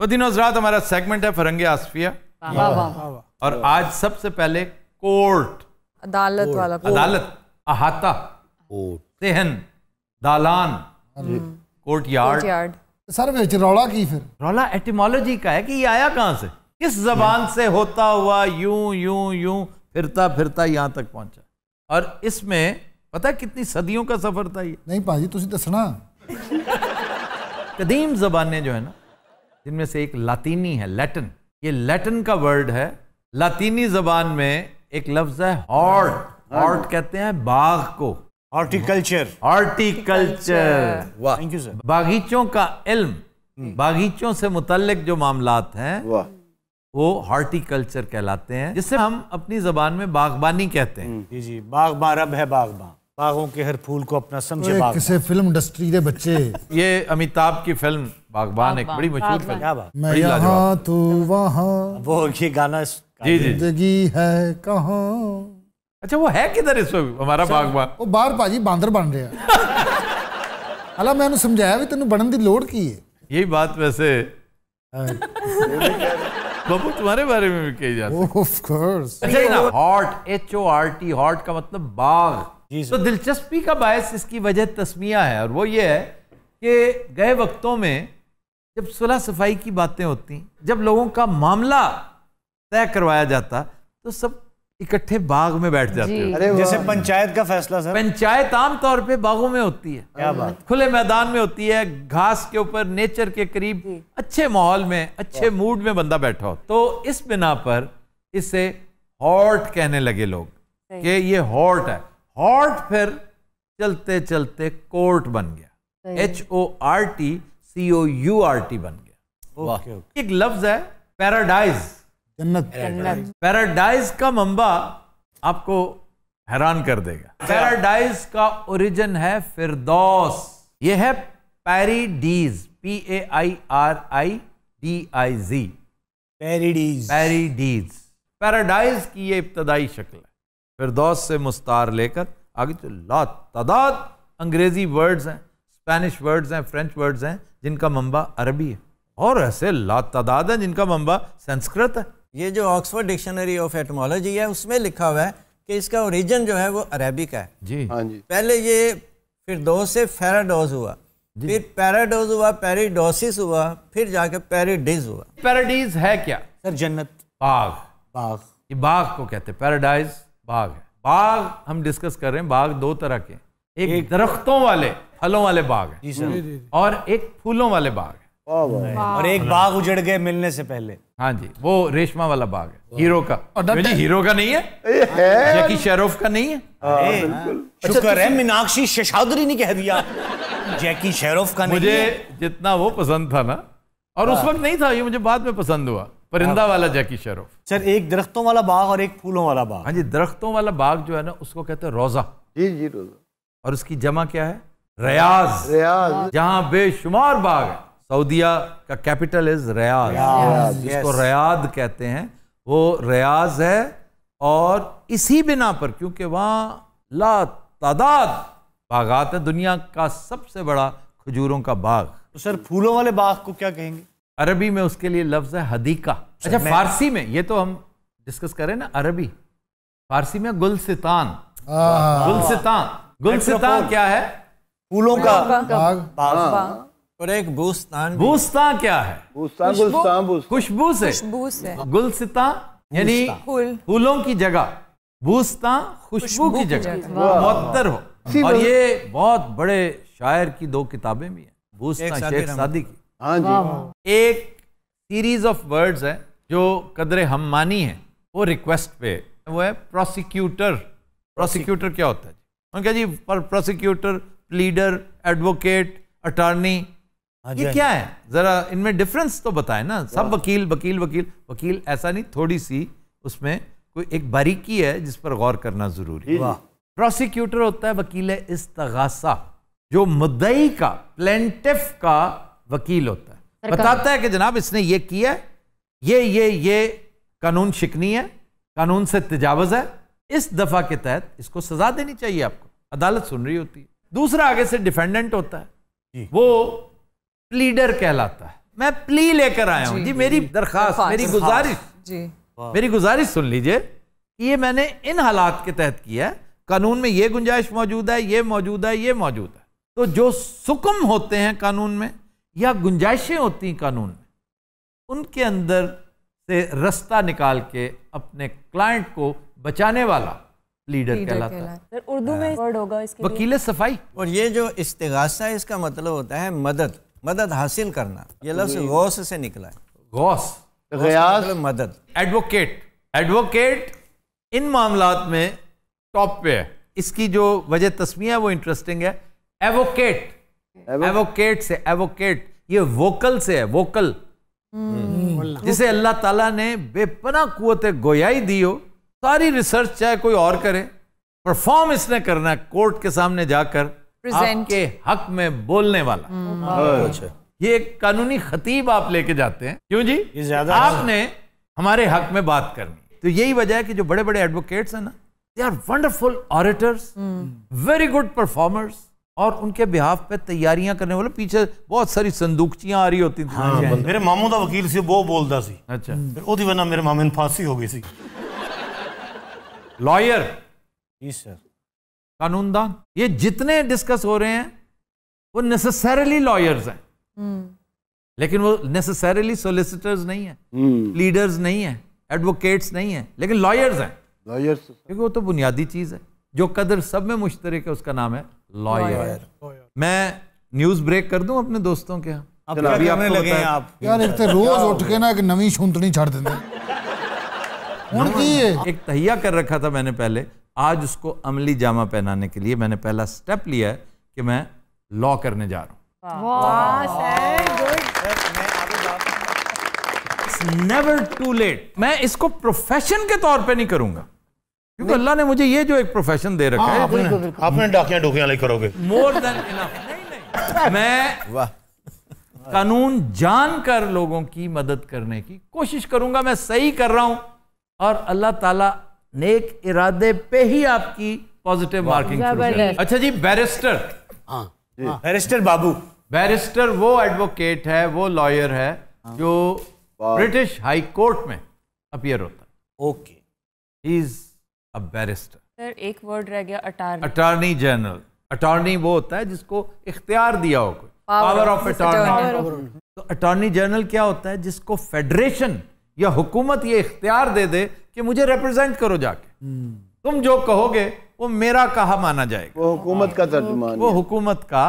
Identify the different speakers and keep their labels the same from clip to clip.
Speaker 1: तो दिनों रात हमारा सेगमेंट है फरंगे आसफिया और आज सबसे पहले कोर्ट अदालत वाला अदालत अहाता सेहन दालान हम्म। कोर्ट यार्ड सर रौला की फिर रौला एटिमोलॉजी का है कि ये आया कहाँ से किस जबान से होता हुआ यूं यूं यूं फिरता फिरता यहाँ तक पहुंचा और इसमें पता कितनी सदियों का सफर था ये नहीं भाजी तुम दसना कदीम जबाने जो है ना जिनमें से एक लातीनी है लैटिन ये लैटिन का वर्ड है लातीनी जबान में एक लफ्ज है हॉर्ट हॉर्ट कहते हैं बाग को horticulture horticulture thank you sir बागीचों का इल्म हम्म। बागीचों से मुतलक जो मामला हैं वो हॉर्टिकल्चर कहलाते हैं जिससे हम अपनी जबान में बागबानी कहते हैं जी जी बागबान रब है बागबान बागों के हर फूल को अपना तो समझे तो किसे फिल्म इंडस्ट्री के बच्चे ये अमिताभ की फिल्म बागबान एक बड़ी मशहूर फिल्म मैं यहाँ तो वहाँ वो ये गाना जिंदगी है कहाँ अच्छा वो है किधर इस वक्त हमारा अच्छा। बागबान वो बार पाजी बांदर बन रहा ਹਾਲਾ मैं ਉਹਨੂੰ ਸਮਝਾਇਆ ਵੀ ਤੈਨੂੰ ਬਣਨ ਦੀ ਲੋੜ ਕੀ ਹੈ ਇਹ ਬਾਤ ਵੈਸੇ बाबू तुम्हारे बारे में भी कही जाती है ऑफ कोर्स अच्छा hort H O R T hort का मतलब बाघ तो दिलचस्पी का बायस इसकी वजह तस्मिया है और वो ये है कि गए वक्तों में जब सुलह सफाई की बातें होती जब लोगों का मामला तय करवाया जाता तो सब इकट्ठे बाग में बैठ जाते हैं जैसे पंचायत का फैसला सर पंचायत आम तौर पे बागों में होती है क्या बात खुले मैदान में होती है घास के ऊपर नेचर के करीब अच्छे माहौल में अच्छे मूड में बंदा बैठा हो तो इस बिना पर इसे हॉट कहने लगे लोग कि ये हॉट है हॉर्ट फिर चलते चलते कोर्ट बन गया H O R T C O U R T बन गया okay, okay. एक लफ्ज है पैराडाइज जन्नत पैराडाइज का मंबा आपको हैरान कर देगा पैराडाइज अच्छा। का ओरिजिन है फिरदौस ये है पैरीडीज P A I R I D I G पैरीडीज पैरीडीज पैराडाइज की ये इब्तदाई शक्ल है फिर से मुस्तार लेकर आगे तो ला तदाद अंग्रेज़ी वर्ड्स हैं स्पेनिश वर्ड्स हैं फ्रेंच वर्ड्स हैं जिनका मंबा अरबी है और ऐसे ला तदाद हैं जिनका मंबा संस्कृत है ये जो ऑक्सफोर्ड डिक्शनरी ऑफ एटमोलॉजी है उसमें लिखा हुआ है कि इसका ओरिजिन जो है वो अरेबिक है जी हाँ जी पहले ये फिर दो से फेराडोज हुआ फिर पैराडोज हुआ पेरीडोसिस हुआ फिर जाके पेरीडिज हुआ पेराडीज है क्या सर जन्नत बाग बाग ये बाग को कहते हैं पैराडाइज बाग है बाग हम डिस्कस कर रहे हैं बाग दो तरह के एक, एक दरख्तों वाले फलों वाले बाग है और एक फूलों वाले बाग है और एक हाँ। बाग उजड़ गए मिलने से पहले हाँ जी वो रेशमा वाला बाग है हीरो का और हीरो का नहीं है जैकी शेरोफ का नहीं है हाँ, हाँ। अच्छा, शुक्र है मीनाक्षी शेषादरी ने कह दिया जैकी शेरोफ का मुझे जितना वो पसंद था ना और उस वक्त नहीं था ये मुझे बाद में पसंद हुआ परिंदा हाँ। वाला जैकी शरोफ सर एक दरख्तों वाला बाग और एक फूलों वाला बाग हाँ जी दरख्तों वाला बाग जो है ना उसको कहते हैं रोजा जी जी रोजा और उसकी जमा क्या है रियाज रियाज जहाँ बेशुमार बाग है सऊदिया का कैपिटल इज रियाज जिसको रियाद कहते हैं वो रियाज है और इसी बिना पर क्योंकि वहाँ ला तादाद बागात है दुनिया का सबसे बड़ा खजूरों का बाग तो सर फूलों वाले बाग को क्या कहेंगे अरबी में उसके लिए लफ्ज़ है हदीका अच्छा फारसी में ये तो हम डिस्कस करें ना अरबी फारसी में गुलसितान गुलसितान गुलसितान क्या है फूलों का हाँ। बाग और एक बूस्तान बूस्तान क्या है खुशबू से खुशबू यानी फूलों की जगह बूस्तान खुशबू की जगह मुहत्तर हो और ये बहुत बड़े शायर की दो किताबें भी हैं बूस्तान शेख सादी की हाँ जी एक सीरीज ऑफ वर्ड्स है जो कदर मानी है वो रिक्वेस्ट पे वो है प्रोसिक्यूटर प्रोसिक्यूटर क्या होता है उनका जी पर प्रोसिक्यूटर लीडर एडवोकेट अटॉर्नी ये हाँ क्या है जरा इनमें डिफरेंस तो बताए ना सब वकील वकील वकील वकील ऐसा नहीं थोड़ी सी उसमें कोई एक बारीकी है जिस पर गौर करना जरूरी है प्रोसिक्यूटर होता है वकील इस्तगासा जो मुद्दई का प्लेंटिफ का वकील होता है बताता है कि जनाब इसने ये किया है ये ये ये कानून शिकनी है कानून से तजावज है इस दफा के तहत इसको सजा देनी चाहिए आपको अदालत सुन रही होती है दूसरा आगे से डिफेंडेंट होता है वो प्लीडर कहलाता है मैं प्ली लेकर आया हूं जी, जी मेरी दरखास्त मेरी गुजारिश हाँ। जी मेरी गुजारिश सुन लीजिए ये मैंने इन हालात के तहत किया है कानून में ये गुंजाइश मौजूद है ये मौजूद है ये मौजूद है तो जो सुकम होते हैं कानून में या गुंजाइशें होती कानून में उनके अंदर से रास्ता निकाल के अपने क्लाइंट को बचाने वाला लीडर कहलाता है उर्दू में वर्ड हाँ। होगा इसके वकील सफाई और ये जो इस्तेगासा है इसका मतलब होता है मदद मदद हासिल करना ये लफ्ज गौस से निकला है गौस मतलब मदद एडवोकेट एडवोकेट इन मामलात में टॉप पे है इसकी जो वजह तस्वीर है वो इंटरेस्टिंग है एवोकेट एवोकेट से एवोकेट ये वोकल से है वोकल hmm. hmm. जिसे अल्लाह ताला ने बेपना कुत गोयाई दी हो सारी रिसर्च चाहे कोई और करे परफॉर्म इसने करना है कोर्ट के सामने जाकर के हक में बोलने वाला hmm. हाँ। oh, अच्छा। ये एक कानूनी खतीब आप लेके जाते हैं क्यों जी अच्छा। आपने हमारे हक में बात करनी तो यही वजह है कि जो बड़े बड़े एडवोकेट्स हैं ना they are wonderful orators very good performers और उनके बिहाफ पे तैयारियां करने वाले पीछे बहुत सारी संदूकचियां आ रही होती थी हाँ, हाँ मेरे मामू का वकील से वो बोलता सी अच्छा फिर ओदी वजह मेरे मामे ने फांसी हो गई सी लॉयर जी सर कानूनदान ये जितने डिस्कस हो रहे हैं वो नेसेसरली हम्म। लॉयर्स हम्म। हैं लेकिन वो नेसेसरली सोलिसिटर्स नहीं है लीडर्स नहीं है एडवोकेट्स नहीं है लेकिन लॉयर्स हैं लॉयर्स क्योंकि वो तो बुनियादी चीज़ है जो कदर सब में मुश्तरक है उसका नाम है लॉयर मैं न्यूज ब्रेक कर दूं अपने दोस्तों के यहाँ आप लगे हैं आप यार एक तो रोज उठ के ना एक नवी छूंटनी छड़ देते ਹੁਣ ਕੀ ਹੈ ਇੱਕ ਤਹੀਆ ਕਰ ਰੱਖਾ आज उसको अमली जामा पहनाने के लिए मैंने पहला स्टेप लिया है कि मैं लॉ करने जा रहा हूँ नेवर टू लेट मैं इसको प्रोफेशन के तौर पे नहीं करूंगा क्योंकि अल्लाह ने मुझे ये जो एक प्रोफेशन दे रखा है आपने हाँ, आपने डाकियां डोकियां लाइक करोगे मोर देन इनफ नहीं नहीं मैं वाह कानून जानकर लोगों की मदद करने की कोशिश करूंगा मैं सही कर रहा हूं और अल्लाह ताला नेक इरादे पे ही आपकी पॉजिटिव मार्किंग अच्छा जी बैरिस्टर बैरिस्टर हाँ, हाँ, बाबू बैरिस्टर वो एडवोकेट है वो लॉयर है जो ब्रिटिश हाई कोर्ट में अपियर होता है okay is a barrister sir एक वर्ड रह गया अटार्नी अटार्नी जनरल अटार्नी वो होता है जिसको इख्तियार दिया हो पावर ऑफ अटार्नी तो अटार्नी जनरल क्या होता है जिसको फेडरेशन या हुकूमत ये इख्तियार दे दे कि मुझे रिप्रेजेंट करो जाके हम्म। तुम जो कहोगे वो मेरा कहा माना जाएगा वो हुकूमत का तर्जुमान वो हुकूमत का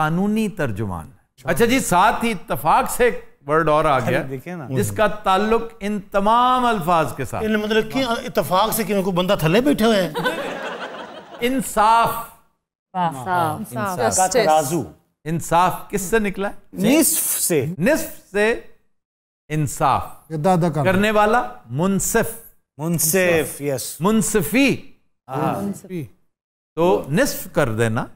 Speaker 1: कानूनी तर्जुमान अच्छा जी साथ ही इतफाक से वर्ड और आ गया ना जिसका ताल्लुक इन तमाम अल्फाज के साथ मतलब क्यों इतफाक से क्यों बंदा थले बैठे हुए हैं इंसाफ तराजू इंसाफ हाँ, हाँ, तो किससे निकला निस्फ से निस्फ से इंसाफ करने वाला मुनसिफ मुनसिफ यस हाँ। मुनसिफी तो निस्फ कर देना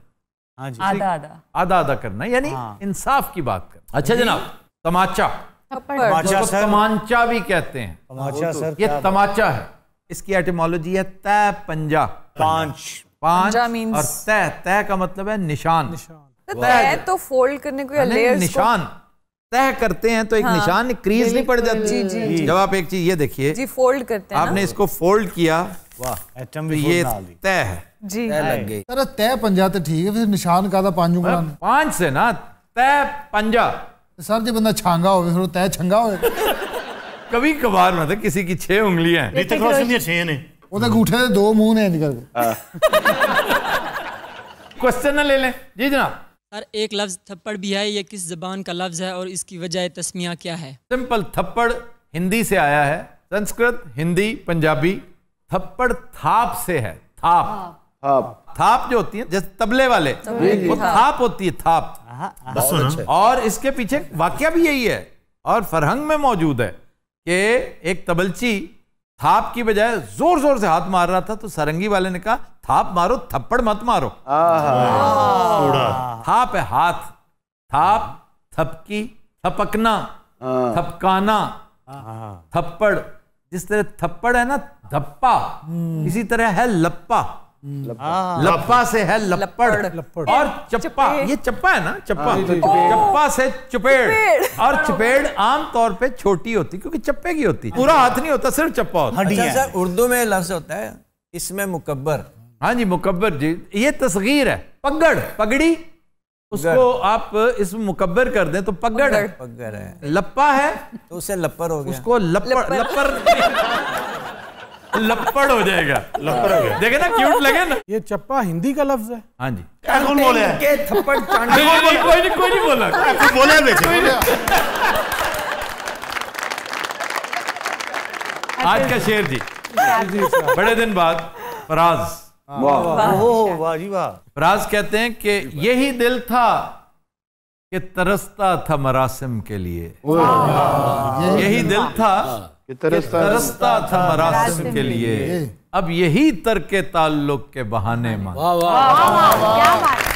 Speaker 1: आधा आधा आधा आधा करना यानी इंसाफ की बात कर अच्छा जनाब तमाचा तमाचा सर तमाचा भी कहते हैं तमाचा तो सर ये तमाचा है इसकी एटिमोलॉजी है तय पंजा पांच पांच और तय तय का मतलब है निशान तय तो फोल्ड करने को निशान तय करते हैं तो एक हाँ, निशान क्रीज नहीं पड़ जाती जी, जी, जी, जब आप एक चीज ये देखिए जी फोल्ड करते हैं आपने इसको फोल्ड किया वाह तो ये तय है जी तय लग गई तय पंजा तो ठीक है फिर निशान का था पांच पांच से ना तय पंजा तो सर जो बंदा छांगा हो फिर तय छंगा हो कभी कभार मतलब किसी की छह उंगलियां ऋतिक रोशन दी छह ने ਉਹਦੇ ਗੂਠੇ ਦੇ ਦੋ ਮੂੰਹ ਨੇ ਇੰਜ ਕਰਕੇ क्वेश्चन ना ले लें जी जनाब सर एक लफ्ज थप्पड़ भी है ये किस जबान का लफ्ज है और इसकी वजह तस्मिया क्या है सिंपल थप्पड़ हिंदी से आया है संस्कृत हिंदी पंजाबी थप्पड़ थाप से है थाप थाप थाप जो होती है जैसे तबले वाले वो थाप होती है थाप अच्छा और इसके पीछे वाक्य भी यही है और फरहंग में मौजूद है कि एक तबलची थाप की बजाय जोर जोर से हाथ मार रहा था तो सारंगी वाले ने कहा थाप मारो थप्पड़ मत मारो थाप है हाथ थाप थपकी थपकना हाँ। थपकाना थप्पड़ जिस तरह थप्पड़ है ना धप्पा हम्म। इसी तरह है लप्पा हाँ। लप्पा से है लपड़ और चप्पा ये चप्पा है ना चप्पा हाँ, चप्पा से चपेड़ और चपेड़ आमतौर पे छोटी होती क्योंकि चप्पे की होती पूरा हाँ, हाथ नहीं होता सिर्फ चप्पा होता अच्छा, है उर्दू में लफ्ज होता है इसमें मुकबर हाँ जी मुकबर जी ये तस्गीर है पगड़ पगड़ी उसको आप इसमें मुकबर कर दें तो पगड़ है पगड़ है लप्पा है तो उसे लप्पर हो गया उसको लप्पर लप्पर लपड़ हो जाएगा लपड़ हो गया देखे ना क्यूट लगे ना ये चप्पा हिंदी का लफ्ज है हाँ जी कौन बोले थप्पड़ कोई नहीं कोई नहीं बोला हाँ, आज का शेर जी बड़े दिन बाद फराज हाँ, फराज कहते हैं कि यही दिल था कि तरसता था मरासिम के लिए यही दिल था कि तरसता, तरसता था मरासिम के लिए अब यही तर के ताल्लुक के बहाने में वाह वाह क्या बात